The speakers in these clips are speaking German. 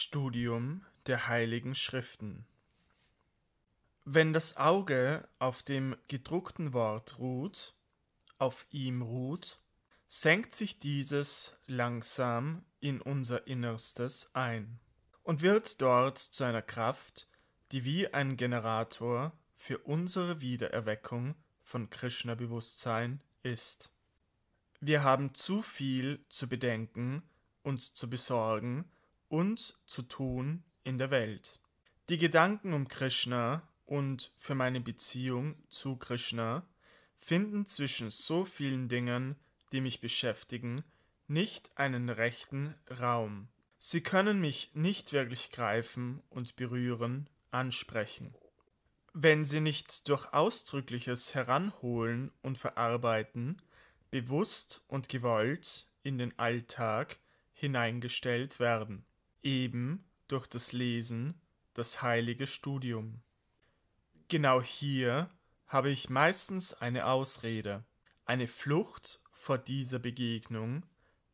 Studium der Heiligen Schriften. Wenn das Auge auf dem gedruckten Wort ruht, auf ihm ruht, senkt sich dieses langsam in unser Innerstes ein und wird dort zu einer Kraft, die wie ein Generator für unsere Wiedererweckung von Krishna-Bewusstsein ist. Wir haben zu viel zu bedenken und zu besorgen, und zu tun in der Welt. Die Gedanken um Krishna und für meine Beziehung zu Krishna finden zwischen so vielen Dingen, die mich beschäftigen, nicht einen rechten Raum. Sie können mich nicht wirklich greifen und berühren, ansprechen. Wenn sie nicht durch Ausdrückliches heranholen und verarbeiten, bewusst und gewollt in den Alltag hineingestellt werden eben durch das Lesen, das heilige Studium. Genau hier habe ich meistens eine Ausrede, eine Flucht vor dieser Begegnung,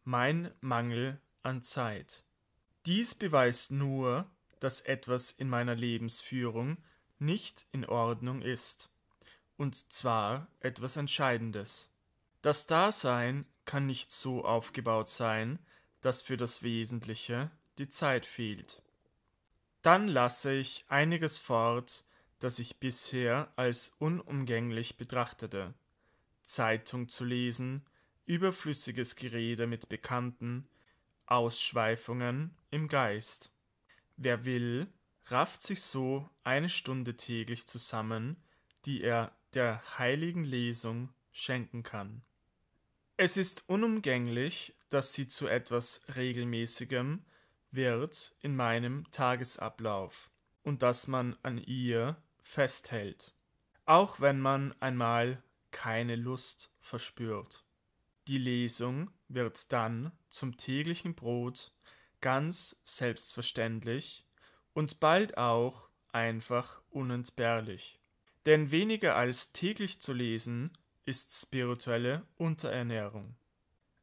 mein Mangel an Zeit. Dies beweist nur, dass etwas in meiner Lebensführung nicht in Ordnung ist, und zwar etwas Entscheidendes. Das Dasein kann nicht so aufgebaut sein, dass für das Wesentliche die Zeit fehlt. Dann lasse ich einiges fort, das ich bisher als unumgänglich betrachtete. Zeitung zu lesen, überflüssiges Gerede mit Bekannten, Ausschweifungen im Geist. Wer will, rafft sich so eine Stunde täglich zusammen, die er der heiligen Lesung schenken kann. Es ist unumgänglich, dass sie zu etwas Regelmäßigem, wird in meinem Tagesablauf und dass man an ihr festhält, auch wenn man einmal keine Lust verspürt. Die Lesung wird dann zum täglichen Brot ganz selbstverständlich und bald auch einfach unentbehrlich. Denn weniger als täglich zu lesen ist spirituelle Unterernährung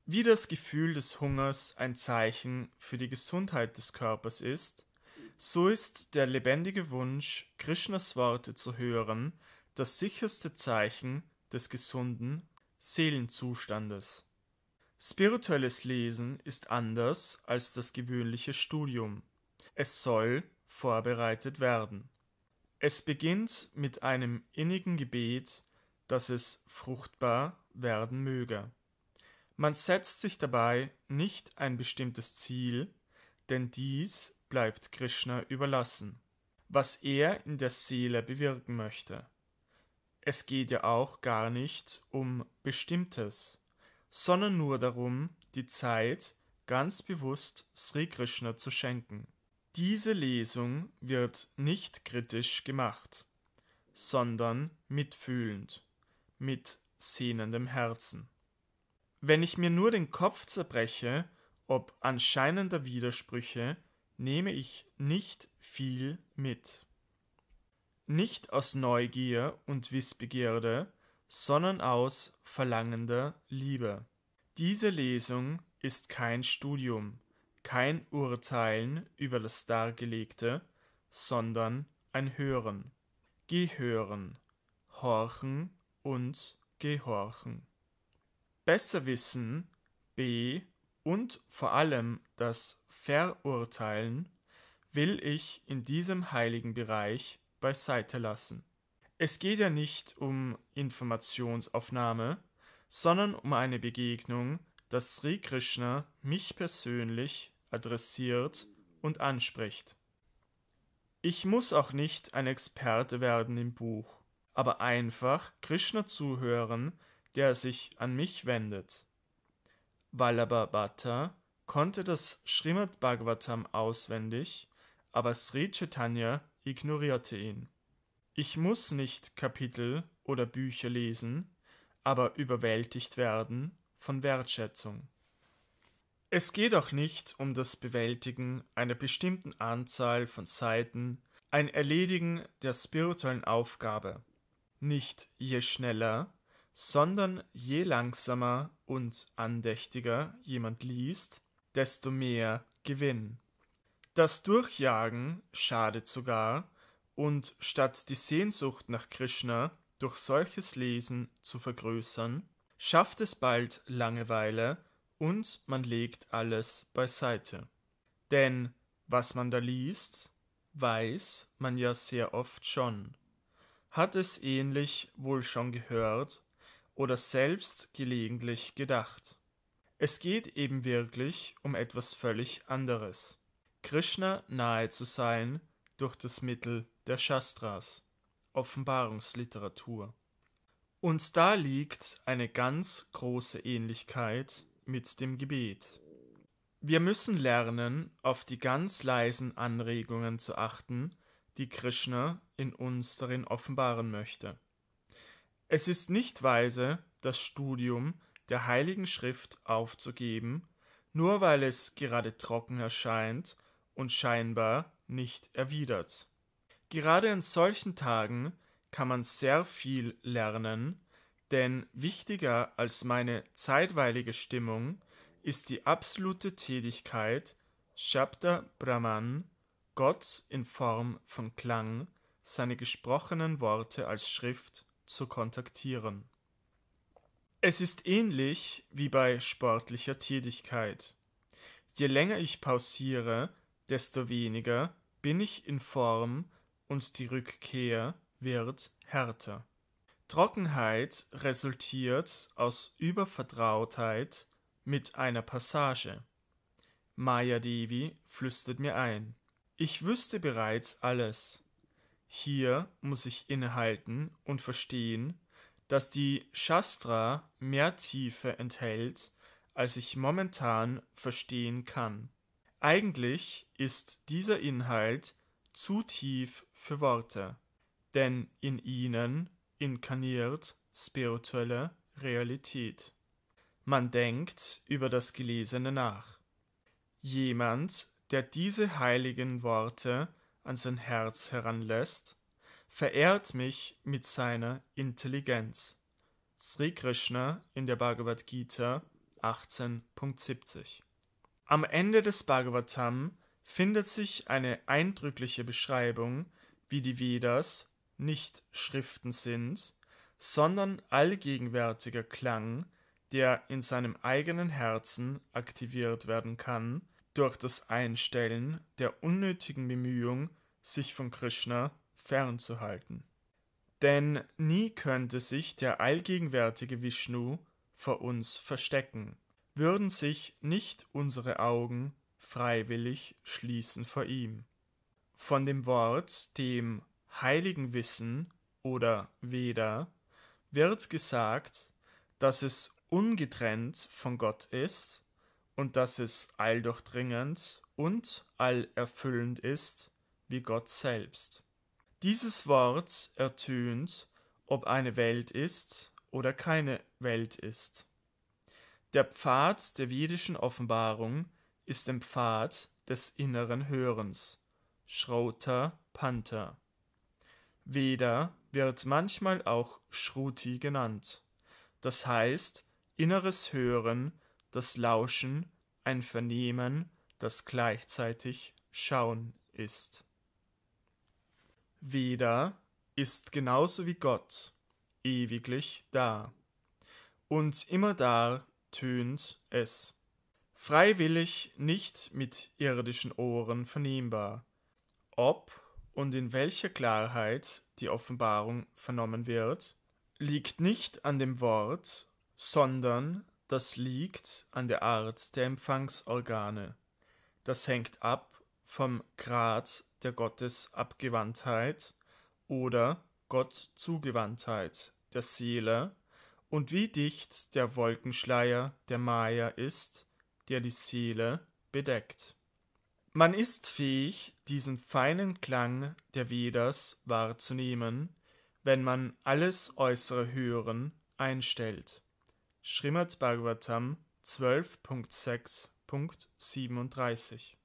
wie das Gefühl des Hungers ein Zeichen für die Gesundheit des Körpers ist, so ist der lebendige Wunsch, Krishnas Worte zu hören, das sicherste Zeichen des gesunden Seelenzustandes. Spirituelles Lesen ist anders als das gewöhnliche Studium. Es soll vorbereitet werden. Es beginnt mit einem innigen Gebet, dass es fruchtbar werden möge. Man setzt sich dabei nicht ein bestimmtes Ziel, denn dies bleibt Krishna überlassen, was er in der Seele bewirken möchte. Es geht ja auch gar nicht um Bestimmtes, sondern nur darum, die Zeit ganz bewusst Sri Krishna zu schenken. Diese Lesung wird nicht kritisch gemacht, sondern mitfühlend, mit sehnendem Herzen. Wenn ich mir nur den Kopf zerbreche, ob anscheinender Widersprüche, nehme ich nicht viel mit. Nicht aus Neugier und Wissbegierde, sondern aus verlangender Liebe. Diese Lesung ist kein Studium, kein Urteilen über das Dargelegte, sondern ein Hören. Gehören, horchen und gehorchen. Besserwissen B und vor allem das Verurteilen will ich in diesem heiligen Bereich beiseite lassen. Es geht ja nicht um Informationsaufnahme, sondern um eine Begegnung, dass Sri Krishna mich persönlich adressiert und anspricht. Ich muss auch nicht ein Experte werden im Buch, aber einfach Krishna zuhören, der sich an mich wendet. Vallabhabhata konnte das Srimad Bhagavatam auswendig, aber Sri Chaitanya ignorierte ihn. Ich muss nicht Kapitel oder Bücher lesen, aber überwältigt werden von Wertschätzung. Es geht auch nicht um das Bewältigen einer bestimmten Anzahl von Seiten, ein Erledigen der spirituellen Aufgabe. Nicht je schneller, sondern je langsamer und andächtiger jemand liest, desto mehr Gewinn. Das Durchjagen schadet sogar, und statt die Sehnsucht nach Krishna durch solches Lesen zu vergrößern, schafft es bald Langeweile und man legt alles beiseite. Denn was man da liest, weiß man ja sehr oft schon, hat es ähnlich wohl schon gehört oder selbst gelegentlich gedacht. Es geht eben wirklich um etwas völlig anderes. Krishna nahe zu sein durch das Mittel der Shastras, Offenbarungsliteratur. Und da liegt eine ganz große Ähnlichkeit mit dem Gebet. Wir müssen lernen, auf die ganz leisen Anregungen zu achten, die Krishna in uns darin offenbaren möchte. Es ist nicht weise, das Studium der Heiligen Schrift aufzugeben, nur weil es gerade trocken erscheint und scheinbar nicht erwidert. Gerade in solchen Tagen kann man sehr viel lernen, denn wichtiger als meine zeitweilige Stimmung ist die absolute Tätigkeit Shabda Brahman, Gott in Form von Klang, seine gesprochenen Worte als Schrift zu kontaktieren. Es ist ähnlich wie bei sportlicher Tätigkeit. Je länger ich pausiere, desto weniger bin ich in Form und die Rückkehr wird härter. Trockenheit resultiert aus Übervertrautheit mit einer Passage. Maya Devi flüstert mir ein. Ich wüsste bereits alles. Hier muss ich innehalten und verstehen, dass die Shastra mehr Tiefe enthält, als ich momentan verstehen kann. Eigentlich ist dieser Inhalt zu tief für Worte, denn in ihnen inkarniert spirituelle Realität. Man denkt über das Gelesene nach. Jemand, der diese heiligen Worte an sein Herz heranlässt, verehrt mich mit seiner Intelligenz. Sri Krishna in der Bhagavad Gita 18.70 Am Ende des Bhagavatam findet sich eine eindrückliche Beschreibung, wie die Vedas nicht Schriften sind, sondern allgegenwärtiger Klang, der in seinem eigenen Herzen aktiviert werden kann durch das Einstellen der unnötigen Bemühung, sich von Krishna fernzuhalten. Denn nie könnte sich der allgegenwärtige Vishnu vor uns verstecken, würden sich nicht unsere Augen freiwillig schließen vor ihm. Von dem Wort, dem heiligen Wissen oder Veda, wird gesagt, dass es ungetrennt von Gott ist und dass es alldurchdringend und allerfüllend ist wie Gott selbst. Dieses Wort ertönt, ob eine Welt ist oder keine Welt ist. Der Pfad der vedischen Offenbarung ist ein Pfad des inneren Hörens. Schrauter Panther. Veda wird manchmal auch Shruti genannt. Das heißt, inneres Hören das Lauschen ein Vernehmen, das gleichzeitig Schauen ist. Veda ist genauso wie Gott ewiglich da. Und immer da tönt es. Freiwillig nicht mit irdischen Ohren vernehmbar. Ob und in welcher Klarheit die Offenbarung vernommen wird, liegt nicht an dem Wort, sondern das liegt an der Art der Empfangsorgane. Das hängt ab vom Grad der Gottesabgewandtheit oder Gottzugewandtheit der Seele und wie dicht der Wolkenschleier der Maya ist, der die Seele bedeckt. Man ist fähig, diesen feinen Klang der Vedas wahrzunehmen, wenn man alles äußere Hören einstellt. Srimad Bhagavatam 12.6.37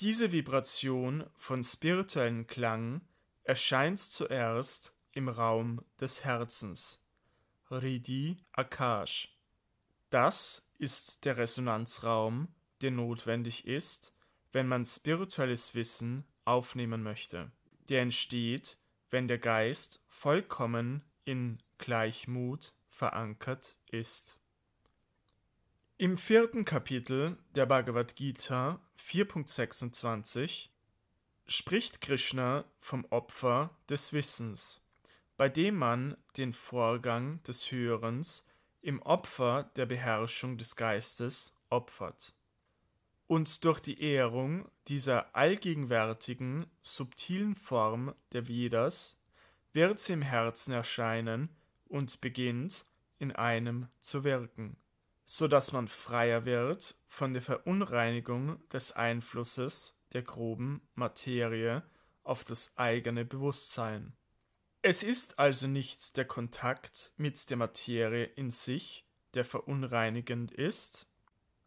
Diese Vibration von spirituellen Klang erscheint zuerst im Raum des Herzens, Ridi Akash. Das ist der Resonanzraum, der notwendig ist, wenn man spirituelles Wissen aufnehmen möchte. Der entsteht, wenn der Geist vollkommen in Gleichmut verankert ist. Im vierten Kapitel der Bhagavad Gita 4.26 spricht Krishna vom Opfer des Wissens, bei dem man den Vorgang des Hörens im Opfer der Beherrschung des Geistes opfert. Und durch die Ehrung dieser allgegenwärtigen, subtilen Form der Vedas wird sie im Herzen erscheinen und beginnt in einem zu wirken, so dass man freier wird von der Verunreinigung des Einflusses der groben Materie auf das eigene Bewusstsein. Es ist also nicht der Kontakt mit der Materie in sich, der verunreinigend ist,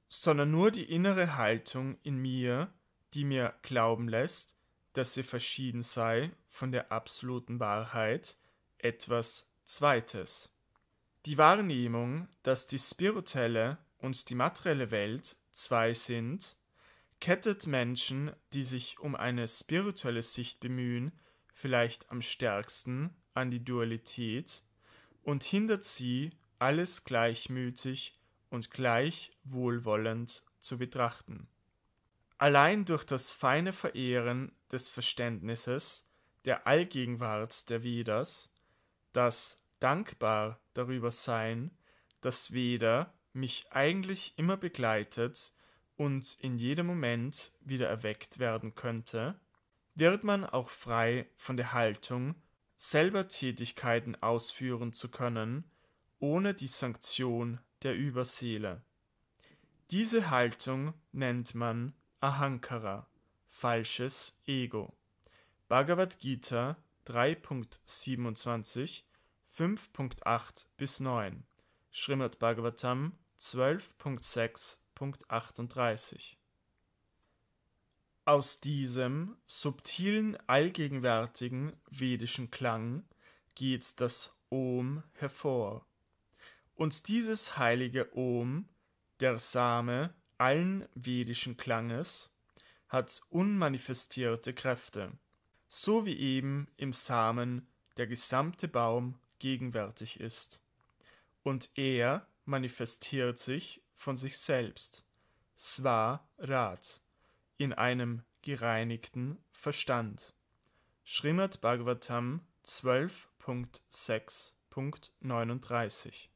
sondern nur die innere Haltung in mir, die mir glauben lässt, dass sie verschieden sei von der absoluten Wahrheit, etwas Zweites. Die Wahrnehmung, dass die spirituelle und die materielle Welt zwei sind, kettet Menschen, die sich um eine spirituelle Sicht bemühen, vielleicht am stärksten an die Dualität und hindert sie, alles gleichmütig und gleich wohlwollend zu betrachten. Allein durch das feine Verehren des Verständnisses der Allgegenwart der Vedas das dankbar darüber sein, dass Veda mich eigentlich immer begleitet und in jedem Moment wieder erweckt werden könnte, wird man auch frei von der Haltung, selber Tätigkeiten ausführen zu können, ohne die Sanktion der Überseele. Diese Haltung nennt man Ahankara, falsches Ego. Bhagavad Gita 3.27, 5.8 bis 9, Srimad Bhagavatam 12.6.38. Aus diesem subtilen, allgegenwärtigen vedischen Klang geht das Om hervor. Und dieses heilige Om, der Same allen vedischen Klanges, hat unmanifestierte Kräfte so wie eben im Samen der gesamte Baum gegenwärtig ist. Und er manifestiert sich von sich selbst, Sva Rat, in einem gereinigten Verstand. Srimad Bhagavatam 12.6.39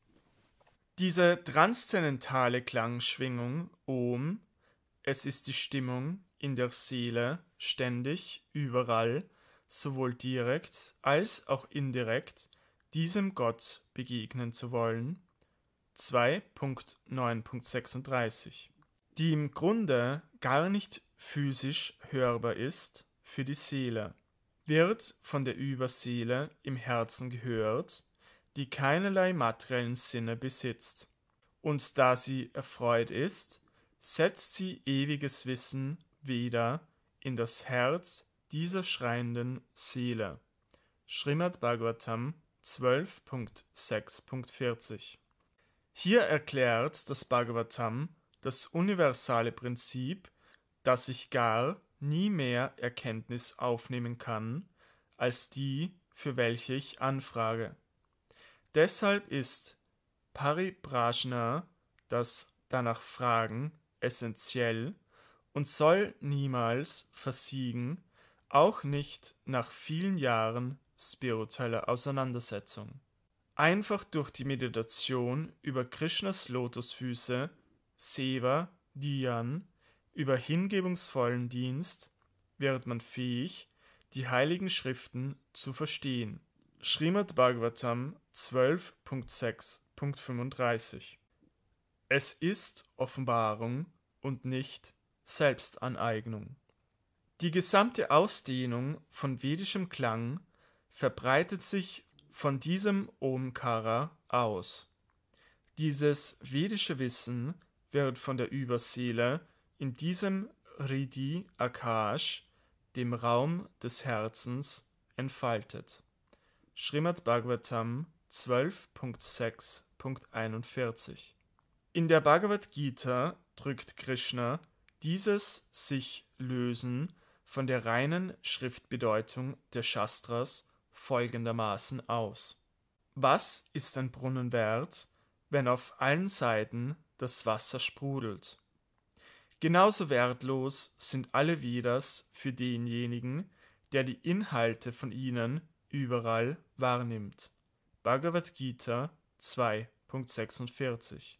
Diese transzendentale Klangschwingung Om, es ist die Stimmung in der Seele, ständig, überall, sowohl direkt als auch indirekt, diesem Gott begegnen zu wollen. 2.9.36 Die im Grunde gar nicht physisch hörbar ist für die Seele, wird von der Überseele im Herzen gehört, die keinerlei materiellen Sinne besitzt. Und da sie erfreut ist, setzt sie ewiges Wissen wieder in das Herz dieser schreienden Seele. Srimad Bhagavatam 12.6.40 Hier erklärt das Bhagavatam das universale Prinzip, dass ich gar nie mehr Erkenntnis aufnehmen kann, als die, für welche ich anfrage. Deshalb ist Pariprajna, das danach Fragen, essentiell und soll niemals versiegen, auch nicht nach vielen Jahren spiritueller Auseinandersetzung. Einfach durch die Meditation über Krishnas Lotusfüße, Seva, Dhyan, über hingebungsvollen Dienst wird man fähig, die heiligen Schriften zu verstehen. Srimad Bhagavatam 12.6.35 Es ist Offenbarung und nicht Selbstaneignung. Die gesamte Ausdehnung von vedischem Klang verbreitet sich von diesem Omkara aus. Dieses vedische Wissen wird von der Überseele in diesem Ridi Akash, dem Raum des Herzens, entfaltet. Srimad Bhagavatam 12.6.41 In der Bhagavad Gita drückt Krishna dieses sich lösen von der reinen Schriftbedeutung der Shastras folgendermaßen aus. Was ist ein Brunnen wert, wenn auf allen Seiten das Wasser sprudelt? Genauso wertlos sind alle Vedas für denjenigen, der die Inhalte von ihnen überall wahrnimmt. Bhagavad Gita 2.46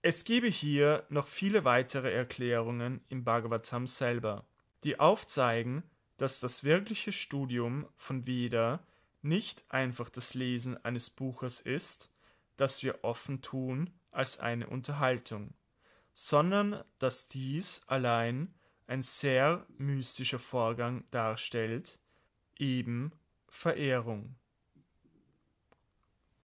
es gebe hier noch viele weitere Erklärungen im Bhagavatam selber, die aufzeigen, dass das wirkliche Studium von Veda nicht einfach das Lesen eines Buches ist, das wir offen tun als eine Unterhaltung, sondern dass dies allein ein sehr mystischer Vorgang darstellt, eben Verehrung.